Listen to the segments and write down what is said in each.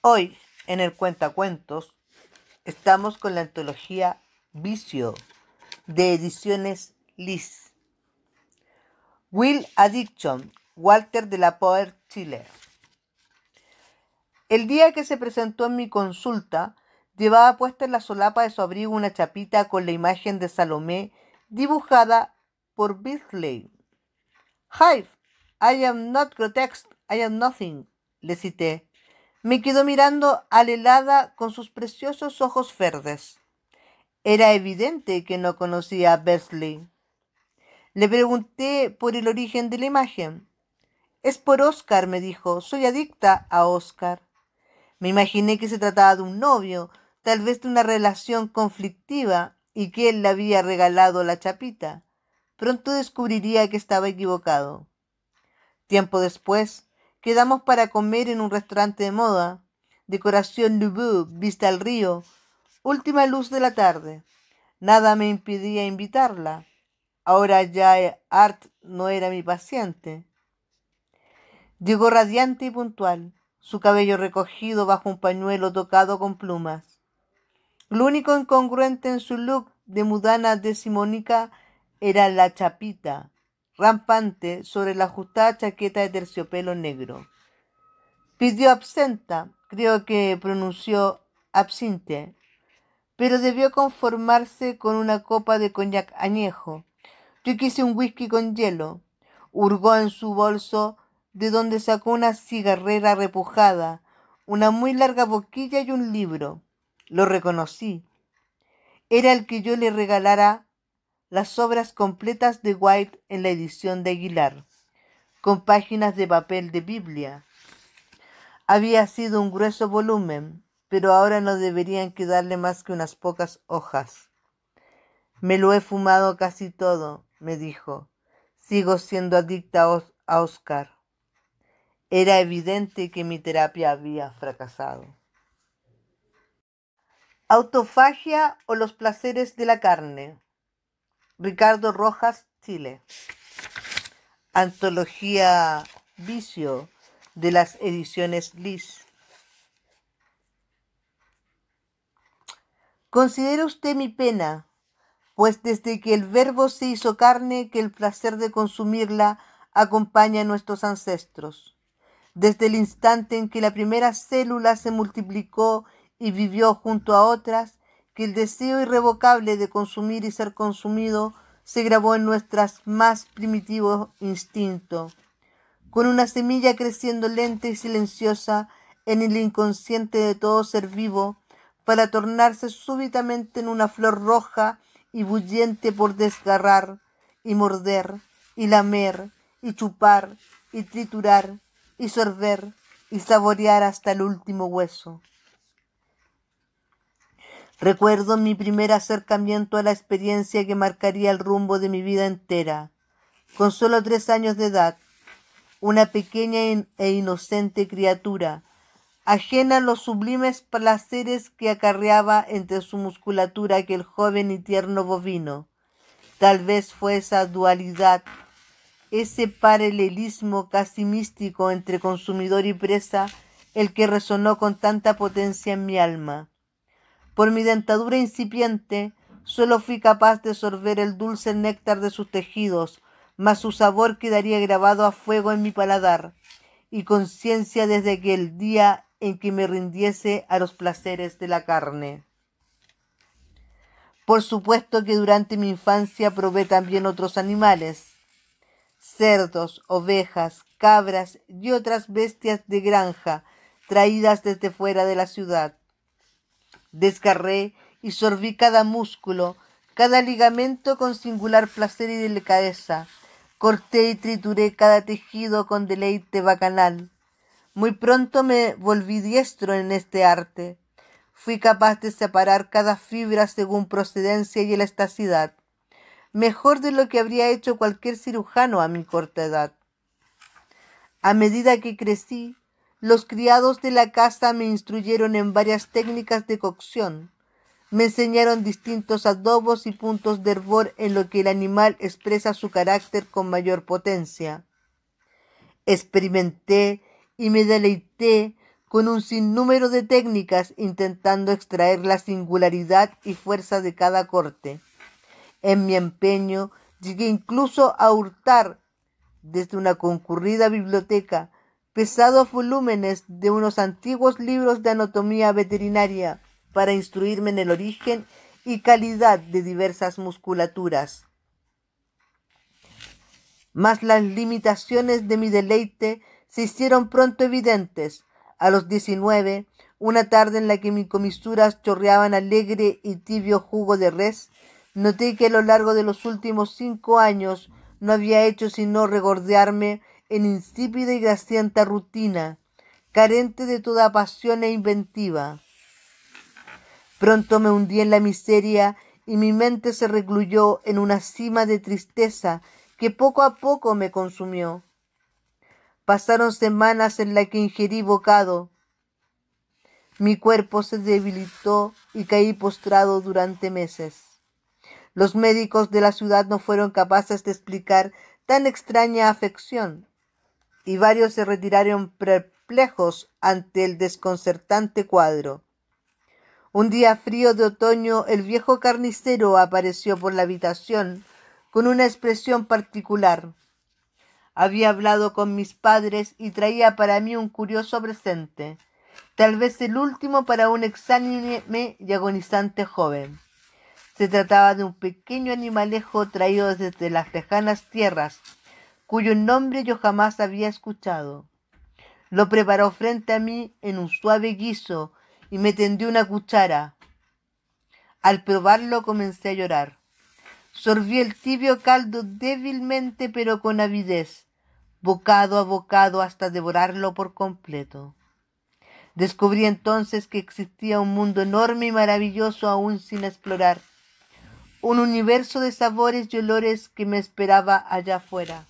Hoy, en el Cuentacuentos, estamos con la antología Vicio de Ediciones Liz. Will Addiction, Walter de la Poer Chile. El día que se presentó en mi consulta, llevaba puesta en la solapa de su abrigo una chapita con la imagen de Salomé dibujada por Bisley. Hive, I am not grotesque, I am nothing, le cité. Me quedó mirando al helada con sus preciosos ojos verdes. Era evidente que no conocía a Bessley. Le pregunté por el origen de la imagen. Es por Oscar, me dijo. Soy adicta a Oscar. Me imaginé que se trataba de un novio, tal vez de una relación conflictiva, y que él le había regalado la chapita. Pronto descubriría que estaba equivocado. Tiempo después, Quedamos para comer en un restaurante de moda. Decoración Louvre, vista al río. Última luz de la tarde. Nada me impedía invitarla. Ahora ya eh, Art no era mi paciente. Llegó radiante y puntual, su cabello recogido bajo un pañuelo tocado con plumas. Lo único incongruente en su look de mudana decimónica era la chapita, rampante sobre la ajustada chaqueta de terciopelo negro. Pidió absenta, creo que pronunció absinte, pero debió conformarse con una copa de coñac añejo. Yo quise un whisky con hielo. Hurgó en su bolso, de donde sacó una cigarrera repujada, una muy larga boquilla y un libro. Lo reconocí. Era el que yo le regalara las obras completas de White en la edición de Aguilar, con páginas de papel de Biblia. Había sido un grueso volumen, pero ahora no deberían quedarle más que unas pocas hojas. Me lo he fumado casi todo, me dijo. Sigo siendo adicta a Oscar. Era evidente que mi terapia había fracasado. Autofagia o los placeres de la carne. Ricardo Rojas, Chile. Antología Vicio de las ediciones LIS. Considera usted mi pena, pues desde que el verbo se hizo carne, que el placer de consumirla acompaña a nuestros ancestros. Desde el instante en que la primera célula se multiplicó y vivió junto a otras, que el deseo irrevocable de consumir y ser consumido se grabó en nuestro más primitivos instinto, Con una semilla creciendo lenta y silenciosa en el inconsciente de todo ser vivo, para tornarse súbitamente en una flor roja y bulliente por desgarrar y morder y lamer y chupar y triturar y sorber y saborear hasta el último hueso. Recuerdo mi primer acercamiento a la experiencia que marcaría el rumbo de mi vida entera. Con solo tres años de edad, una pequeña e inocente criatura, ajena a los sublimes placeres que acarreaba entre su musculatura aquel joven y tierno bovino. Tal vez fue esa dualidad, ese paralelismo casi místico entre consumidor y presa, el que resonó con tanta potencia en mi alma. Por mi dentadura incipiente, solo fui capaz de sorber el dulce néctar de sus tejidos, mas su sabor quedaría grabado a fuego en mi paladar y conciencia desde aquel día en que me rindiese a los placeres de la carne. Por supuesto que durante mi infancia probé también otros animales, cerdos, ovejas, cabras y otras bestias de granja traídas desde fuera de la ciudad. Desgarré y sorbí cada músculo, cada ligamento con singular placer y delicadeza. Corté y trituré cada tejido con deleite bacanal. Muy pronto me volví diestro en este arte. Fui capaz de separar cada fibra según procedencia y elasticidad, mejor de lo que habría hecho cualquier cirujano a mi corta edad. A medida que crecí, los criados de la casa me instruyeron en varias técnicas de cocción. Me enseñaron distintos adobos y puntos de hervor en lo que el animal expresa su carácter con mayor potencia. Experimenté y me deleité con un sinnúmero de técnicas intentando extraer la singularidad y fuerza de cada corte. En mi empeño llegué incluso a hurtar desde una concurrida biblioteca pesados volúmenes de unos antiguos libros de anatomía veterinaria para instruirme en el origen y calidad de diversas musculaturas. Mas las limitaciones de mi deleite se hicieron pronto evidentes. A los diecinueve, una tarde en la que mis comisuras chorreaban alegre y tibio jugo de res, noté que a lo largo de los últimos cinco años no había hecho sino regordearme en insípida y gracienta rutina, carente de toda pasión e inventiva. Pronto me hundí en la miseria y mi mente se recluyó en una cima de tristeza que poco a poco me consumió. Pasaron semanas en las que ingerí bocado. Mi cuerpo se debilitó y caí postrado durante meses. Los médicos de la ciudad no fueron capaces de explicar tan extraña afección y varios se retiraron perplejos ante el desconcertante cuadro. Un día frío de otoño el viejo carnicero apareció por la habitación con una expresión particular. Había hablado con mis padres y traía para mí un curioso presente, tal vez el último para un exánime y agonizante joven. Se trataba de un pequeño animalejo traído desde las lejanas tierras cuyo nombre yo jamás había escuchado. Lo preparó frente a mí en un suave guiso y me tendió una cuchara. Al probarlo comencé a llorar. Sorbí el tibio caldo débilmente pero con avidez, bocado a bocado hasta devorarlo por completo. Descubrí entonces que existía un mundo enorme y maravilloso aún sin explorar, un universo de sabores y olores que me esperaba allá afuera.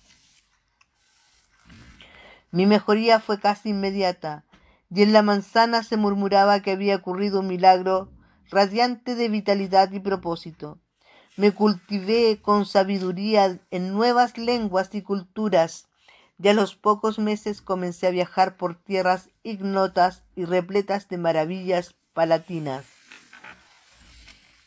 Mi mejoría fue casi inmediata, y en la manzana se murmuraba que había ocurrido un milagro radiante de vitalidad y propósito. Me cultivé con sabiduría en nuevas lenguas y culturas, y a los pocos meses comencé a viajar por tierras ignotas y repletas de maravillas palatinas.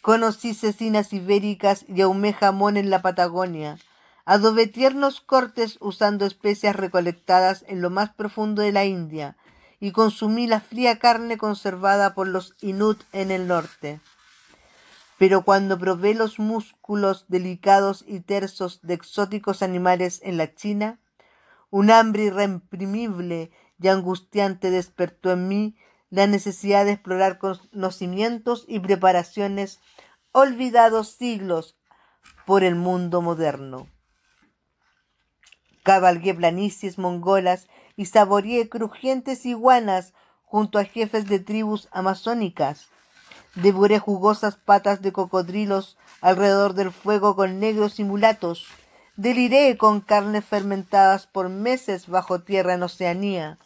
Conocí cecinas ibéricas y ahumé jamón en la Patagonia. Adobé tiernos cortes usando especias recolectadas en lo más profundo de la India y consumí la fría carne conservada por los Inut en el norte. Pero cuando probé los músculos delicados y tersos de exóticos animales en la China, un hambre irreprimible y angustiante despertó en mí la necesidad de explorar conocimientos y preparaciones olvidados siglos por el mundo moderno. Cabalgué planicies mongolas y saboreé crujientes iguanas junto a jefes de tribus amazónicas. Devoré jugosas patas de cocodrilos alrededor del fuego con negros y mulatos. Deliré con carnes fermentadas por meses bajo tierra en Oceanía.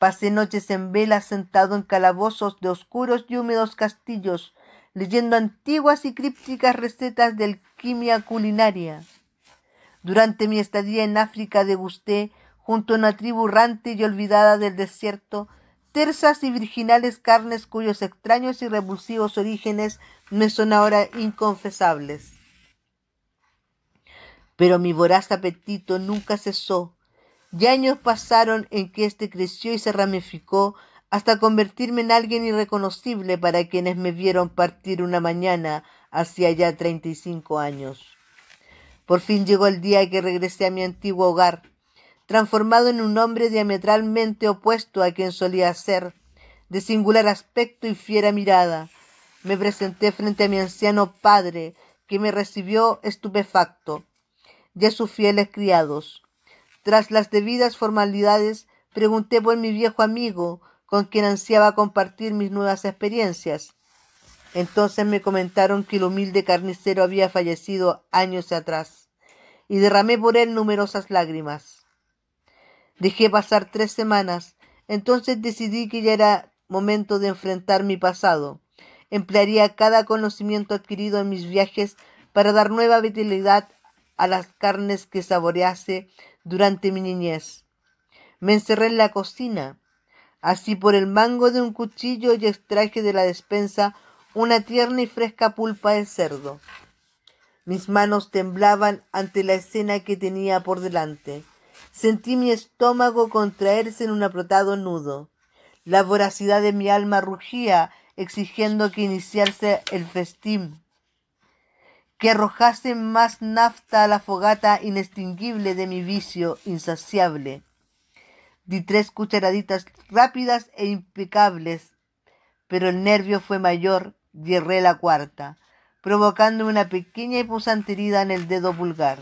Pasé noches en vela sentado en calabozos de oscuros y húmedos castillos, leyendo antiguas y crípticas recetas de alquimia culinaria. Durante mi estadía en África degusté, junto a una tribu errante y olvidada del desierto, tersas y virginales carnes cuyos extraños y repulsivos orígenes me son ahora inconfesables. Pero mi voraz apetito nunca cesó, y años pasaron en que éste creció y se ramificó hasta convertirme en alguien irreconocible para quienes me vieron partir una mañana hacia ya treinta y cinco años. Por fin llegó el día que regresé a mi antiguo hogar, transformado en un hombre diametralmente opuesto a quien solía ser, de singular aspecto y fiera mirada. Me presenté frente a mi anciano padre, que me recibió estupefacto, y a sus fieles criados. Tras las debidas formalidades, pregunté por mi viejo amigo, con quien ansiaba compartir mis nuevas experiencias. Entonces me comentaron que el humilde carnicero había fallecido años atrás, y derramé por él numerosas lágrimas. Dejé pasar tres semanas, entonces decidí que ya era momento de enfrentar mi pasado. Emplearía cada conocimiento adquirido en mis viajes para dar nueva vitalidad a las carnes que saborease durante mi niñez. Me encerré en la cocina, así por el mango de un cuchillo y extraje de la despensa una tierna y fresca pulpa de cerdo. Mis manos temblaban ante la escena que tenía por delante. Sentí mi estómago contraerse en un apretado nudo. La voracidad de mi alma rugía, exigiendo que iniciase el festín, que arrojase más nafta a la fogata inextinguible de mi vicio insaciable. Di tres cucharaditas rápidas e impecables, pero el nervio fue mayor yerré la cuarta, provocando una pequeña y pulsante herida en el dedo vulgar.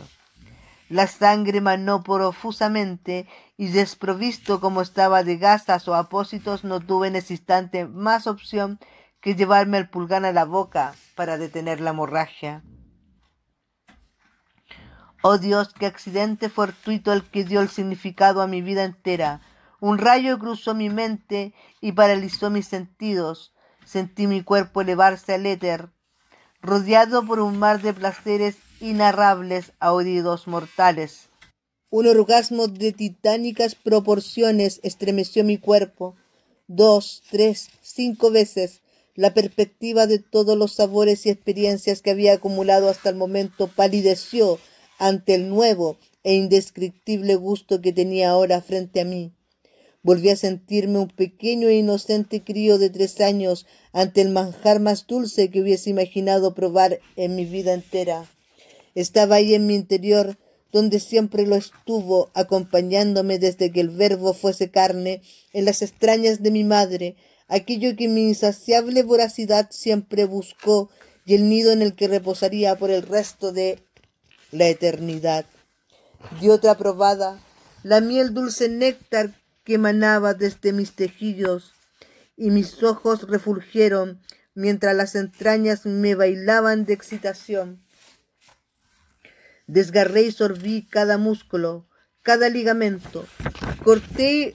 La sangre manó profusamente y desprovisto como estaba de gasas o apósitos, no tuve en ese instante más opción que llevarme el pulgar a la boca para detener la hemorragia. Oh Dios, qué accidente fortuito el que dio el significado a mi vida entera. Un rayo cruzó mi mente y paralizó mis sentidos. Sentí mi cuerpo elevarse al éter, rodeado por un mar de placeres inarrables a oídos mortales. Un orgasmo de titánicas proporciones estremeció mi cuerpo. Dos, tres, cinco veces la perspectiva de todos los sabores y experiencias que había acumulado hasta el momento palideció ante el nuevo e indescriptible gusto que tenía ahora frente a mí. Volví a sentirme un pequeño e inocente crío de tres años ante el manjar más dulce que hubiese imaginado probar en mi vida entera. Estaba ahí en mi interior, donde siempre lo estuvo, acompañándome desde que el verbo fuese carne, en las extrañas de mi madre, aquello que mi insaciable voracidad siempre buscó y el nido en el que reposaría por el resto de la eternidad. De otra probada, la miel dulce néctar que emanaba desde este mis tejidos, y mis ojos refulgieron mientras las entrañas me bailaban de excitación. Desgarré y sorbí cada músculo, cada ligamento, corté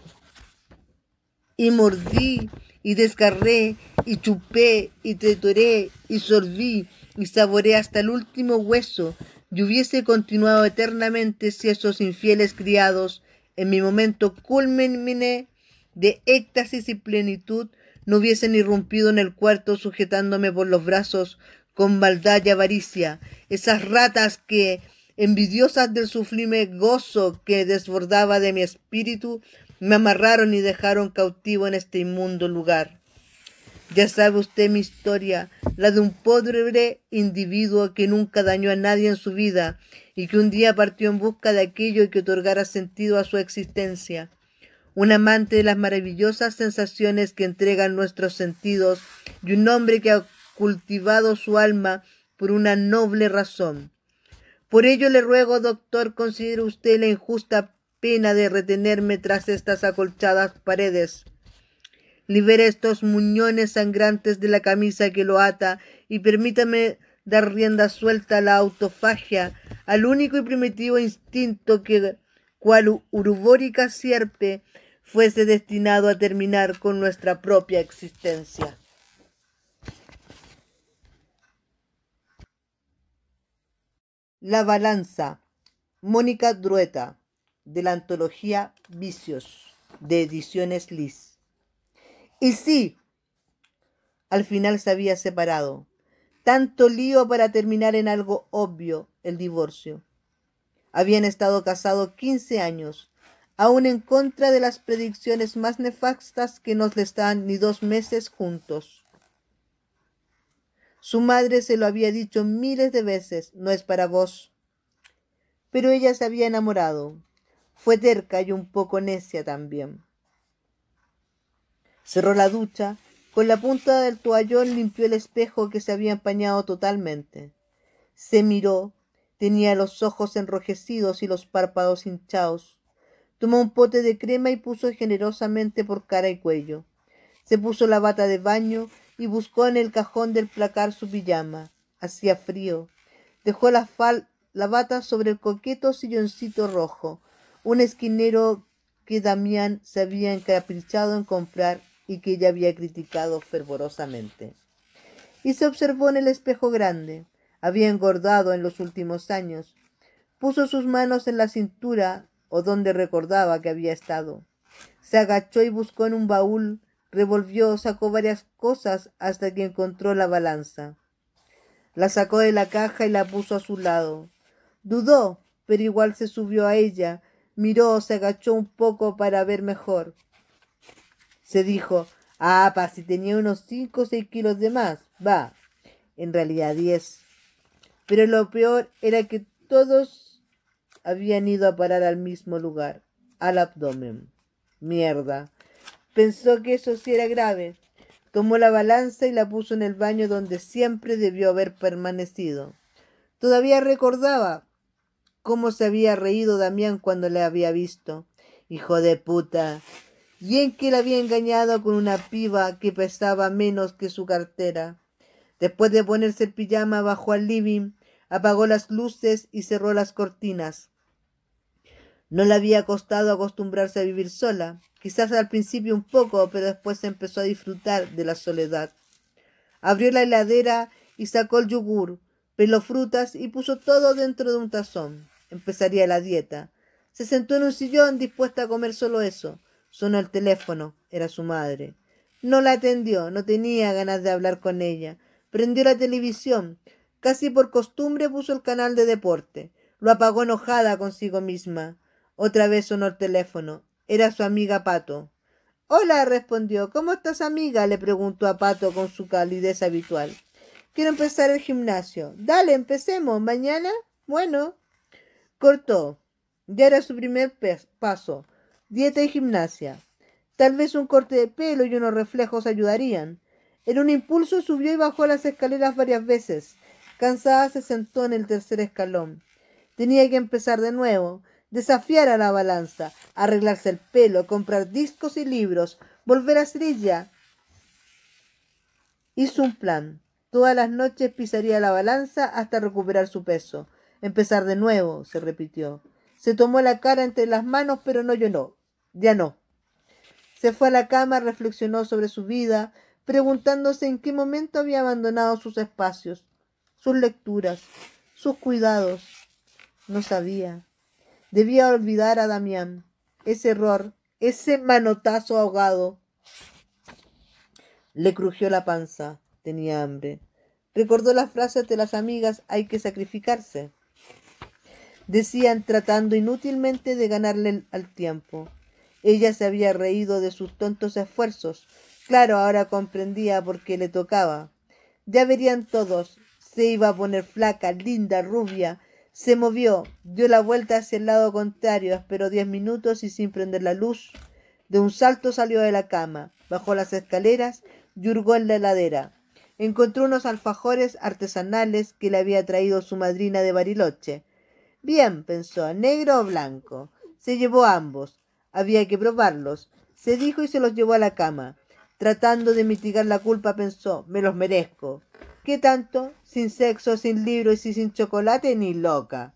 y mordí y desgarré y chupé y trituré y sorbí y saboreé hasta el último hueso y hubiese continuado eternamente si esos infieles criados en mi momento culminé de éxtasis y plenitud, no hubiesen irrumpido en el cuarto sujetándome por los brazos con maldad y avaricia, esas ratas que, envidiosas del sublime gozo que desbordaba de mi espíritu, me amarraron y dejaron cautivo en este inmundo lugar. Ya sabe usted mi historia, la de un pobre individuo que nunca dañó a nadie en su vida y que un día partió en busca de aquello que otorgara sentido a su existencia. Un amante de las maravillosas sensaciones que entregan nuestros sentidos y un hombre que ha cultivado su alma por una noble razón. Por ello le ruego, doctor, considere usted la injusta pena de retenerme tras estas acolchadas paredes Libera estos muñones sangrantes de la camisa que lo ata y permítame dar rienda suelta a la autofagia, al único y primitivo instinto que, cual urubórica sierpe, fuese destinado a terminar con nuestra propia existencia. La balanza, Mónica Drueta, de la antología Vicios, de Ediciones Lis. Y sí, al final se había separado. Tanto lío para terminar en algo obvio, el divorcio. Habían estado casados 15 años, aún en contra de las predicciones más nefastas que nos le estaban ni dos meses juntos. Su madre se lo había dicho miles de veces, no es para vos. Pero ella se había enamorado. Fue terca y un poco necia también. Cerró la ducha, con la punta del toallón limpió el espejo que se había empañado totalmente. Se miró, tenía los ojos enrojecidos y los párpados hinchados. Tomó un pote de crema y puso generosamente por cara y cuello. Se puso la bata de baño y buscó en el cajón del placar su pijama. Hacía frío. Dejó la, la bata sobre el coqueto silloncito rojo, un esquinero que Damián se había encaprichado en comprar y que ella había criticado fervorosamente. Y se observó en el espejo grande. Había engordado en los últimos años. Puso sus manos en la cintura o donde recordaba que había estado. Se agachó y buscó en un baúl, revolvió, sacó varias cosas hasta que encontró la balanza. La sacó de la caja y la puso a su lado. Dudó, pero igual se subió a ella, miró, se agachó un poco para ver mejor. Se dijo, ah, pa, si tenía unos 5 o 6 kilos de más, va, en realidad 10. Pero lo peor era que todos habían ido a parar al mismo lugar, al abdomen. Mierda. Pensó que eso sí era grave. Tomó la balanza y la puso en el baño donde siempre debió haber permanecido. Todavía recordaba cómo se había reído Damián cuando le había visto. Hijo de puta, bien que la había engañado con una piba que pesaba menos que su cartera. Después de ponerse el pijama, bajo al living, apagó las luces y cerró las cortinas. No le había costado acostumbrarse a vivir sola, quizás al principio un poco, pero después empezó a disfrutar de la soledad. Abrió la heladera y sacó el yogur, peló frutas y puso todo dentro de un tazón. Empezaría la dieta. Se sentó en un sillón dispuesta a comer solo eso, Sonó el teléfono, era su madre. No la atendió, no tenía ganas de hablar con ella. Prendió la televisión. Casi por costumbre puso el canal de deporte. Lo apagó enojada consigo misma. Otra vez sonó el teléfono. Era su amiga Pato. Hola, respondió. ¿Cómo estás, amiga? le preguntó a Pato con su calidez habitual. Quiero empezar el gimnasio. Dale, empecemos. ¿Mañana? Bueno. Cortó. Ya era su primer paso dieta y gimnasia. Tal vez un corte de pelo y unos reflejos ayudarían. En un impulso subió y bajó las escaleras varias veces. Cansada se sentó en el tercer escalón. Tenía que empezar de nuevo, desafiar a la balanza, arreglarse el pelo, comprar discos y libros, volver a estrella. Hizo un plan. Todas las noches pisaría la balanza hasta recuperar su peso. Empezar de nuevo, se repitió. Se tomó la cara entre las manos, pero no lloró. Ya no. Se fue a la cama, reflexionó sobre su vida, preguntándose en qué momento había abandonado sus espacios, sus lecturas, sus cuidados. No sabía. Debía olvidar a Damián. Ese error, ese manotazo ahogado. Le crujió la panza. Tenía hambre. Recordó las frases de las amigas, hay que sacrificarse. Decían tratando inútilmente de ganarle al tiempo. Ella se había reído de sus tontos esfuerzos. Claro, ahora comprendía por qué le tocaba. Ya verían todos. Se iba a poner flaca, linda, rubia. Se movió, dio la vuelta hacia el lado contrario, esperó diez minutos y sin prender la luz. De un salto salió de la cama, bajó las escaleras y hurgó en la heladera. Encontró unos alfajores artesanales que le había traído su madrina de Bariloche. Bien, pensó, negro o blanco. Se llevó ambos. Había que probarlos, se dijo y se los llevó a la cama. Tratando de mitigar la culpa, pensó, me los merezco. ¿Qué tanto? Sin sexo, sin libro y sin chocolate, ni loca.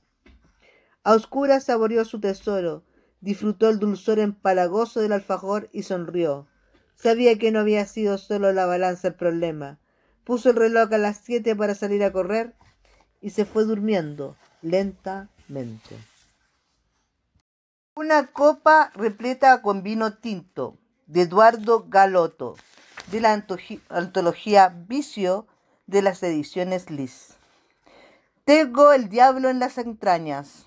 A oscura saboreó su tesoro, disfrutó el dulzor empalagoso del alfajor y sonrió. Sabía que no había sido solo la balanza el problema. Puso el reloj a las siete para salir a correr y se fue durmiendo lentamente. Una copa repleta con vino tinto de Eduardo Galoto, de la antología Vicio de las ediciones Lis. Tengo el diablo en las entrañas.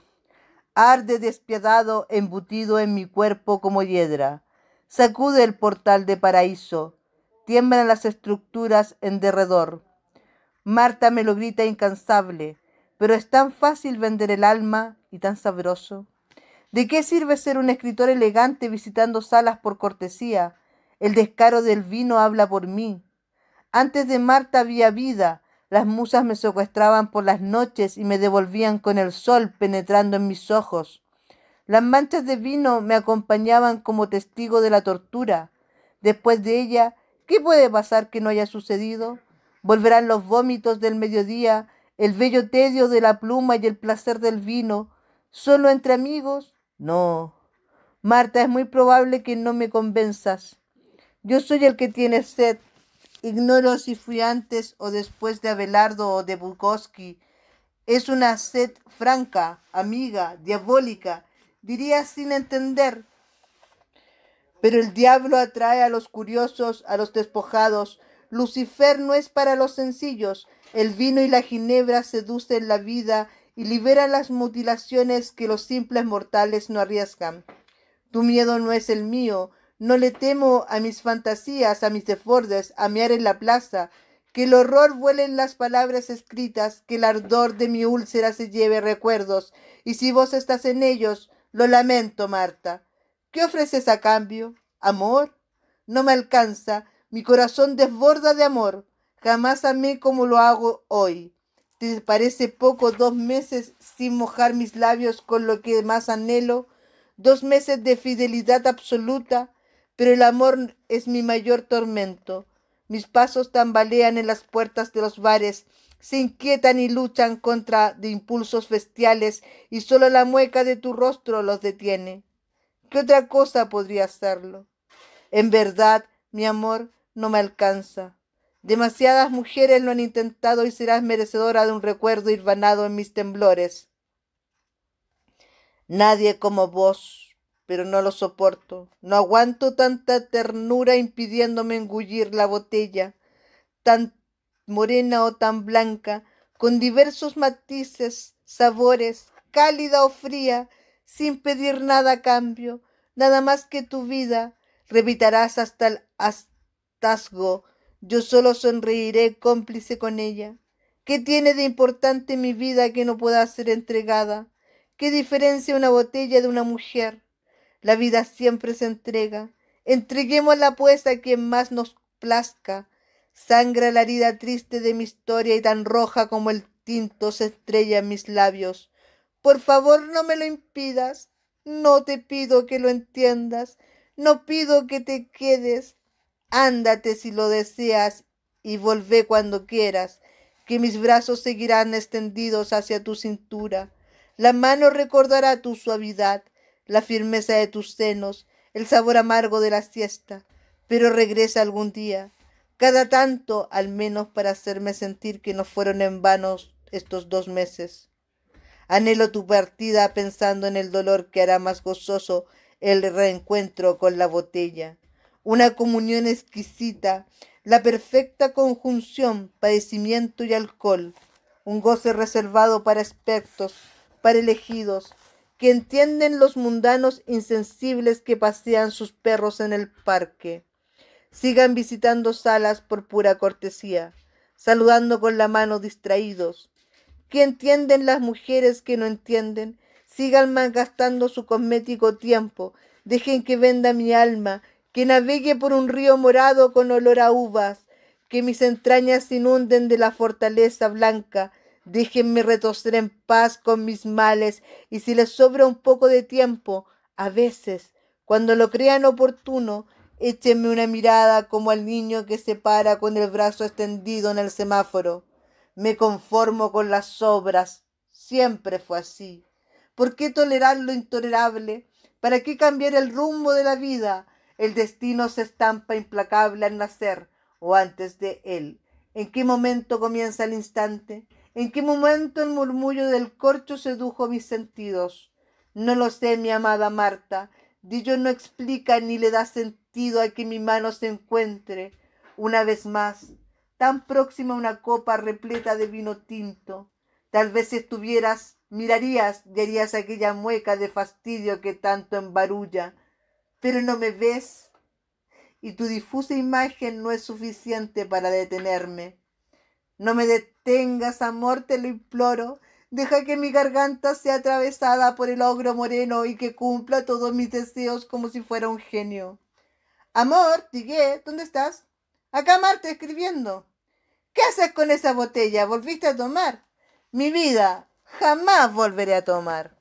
Arde despiadado, embutido en mi cuerpo como hiedra. Sacude el portal de paraíso. Tiemblan las estructuras en derredor. Marta me lo grita incansable, pero es tan fácil vender el alma y tan sabroso. ¿De qué sirve ser un escritor elegante visitando salas por cortesía? El descaro del vino habla por mí. Antes de Marta había vida. Las musas me secuestraban por las noches y me devolvían con el sol penetrando en mis ojos. Las manchas de vino me acompañaban como testigo de la tortura. Después de ella, ¿qué puede pasar que no haya sucedido? Volverán los vómitos del mediodía, el bello tedio de la pluma y el placer del vino. Solo entre amigos, no, Marta, es muy probable que no me convenzas. Yo soy el que tiene sed. Ignoro si fui antes o después de Abelardo o de Bukowski. Es una sed franca, amiga, diabólica, diría sin entender. Pero el diablo atrae a los curiosos, a los despojados. Lucifer no es para los sencillos. El vino y la ginebra seducen la vida y libera las mutilaciones que los simples mortales no arriesgan. Tu miedo no es el mío, no le temo a mis fantasías, a mis defordes, a mear en la plaza, que el horror en las palabras escritas, que el ardor de mi úlcera se lleve recuerdos, y si vos estás en ellos, lo lamento, Marta. ¿Qué ofreces a cambio? ¿Amor? No me alcanza, mi corazón desborda de amor. Jamás amé como lo hago hoy. Te parece poco dos meses sin mojar mis labios con lo que más anhelo, dos meses de fidelidad absoluta, pero el amor es mi mayor tormento. Mis pasos tambalean en las puertas de los bares, se inquietan y luchan contra de impulsos bestiales y solo la mueca de tu rostro los detiene. ¿Qué otra cosa podría hacerlo? En verdad, mi amor no me alcanza. Demasiadas mujeres lo han intentado y serás merecedora de un recuerdo irvanado en mis temblores. Nadie como vos, pero no lo soporto. No aguanto tanta ternura impidiéndome engullir la botella, tan morena o tan blanca, con diversos matices, sabores, cálida o fría, sin pedir nada a cambio, nada más que tu vida. Revitarás hasta el hastazgo yo solo sonreiré cómplice con ella. ¿Qué tiene de importante mi vida que no pueda ser entregada? ¿Qué diferencia una botella de una mujer? La vida siempre se entrega. la puesta a quien más nos plazca. Sangra la herida triste de mi historia y tan roja como el tinto se estrella en mis labios. Por favor, no me lo impidas. No te pido que lo entiendas. No pido que te quedes. Ándate si lo deseas y volvé cuando quieras, que mis brazos seguirán extendidos hacia tu cintura. La mano recordará tu suavidad, la firmeza de tus senos, el sabor amargo de la siesta, pero regresa algún día, cada tanto al menos para hacerme sentir que no fueron en vano estos dos meses. Anhelo tu partida pensando en el dolor que hará más gozoso el reencuentro con la botella una comunión exquisita, la perfecta conjunción, padecimiento y alcohol, un goce reservado para expertos, para elegidos, que entienden los mundanos insensibles que pasean sus perros en el parque. Sigan visitando salas por pura cortesía, saludando con la mano distraídos. Que entienden las mujeres que no entienden, sigan malgastando su cosmético tiempo, dejen que venda mi alma que navegue por un río morado con olor a uvas, que mis entrañas inunden de la fortaleza blanca. Déjenme retorcer en paz con mis males y si les sobra un poco de tiempo, a veces, cuando lo crean oportuno, échenme una mirada como al niño que se para con el brazo extendido en el semáforo. Me conformo con las obras, siempre fue así. ¿Por qué tolerar lo intolerable? ¿Para qué cambiar el rumbo de la vida? El destino se estampa implacable al nacer o antes de él. ¿En qué momento comienza el instante? ¿En qué momento el murmullo del corcho sedujo mis sentidos? No lo sé, mi amada Marta. Dillo no explica ni le da sentido a que mi mano se encuentre, una vez más, tan próxima a una copa repleta de vino tinto. Tal vez si estuvieras, mirarías y aquella mueca de fastidio que tanto embarulla pero no me ves y tu difusa imagen no es suficiente para detenerme. No me detengas, amor, te lo imploro. Deja que mi garganta sea atravesada por el ogro moreno y que cumpla todos mis deseos como si fuera un genio. Amor, Tigué, ¿dónde estás? Acá Marte escribiendo. ¿Qué haces con esa botella? ¿Volviste a tomar? Mi vida, jamás volveré a tomar.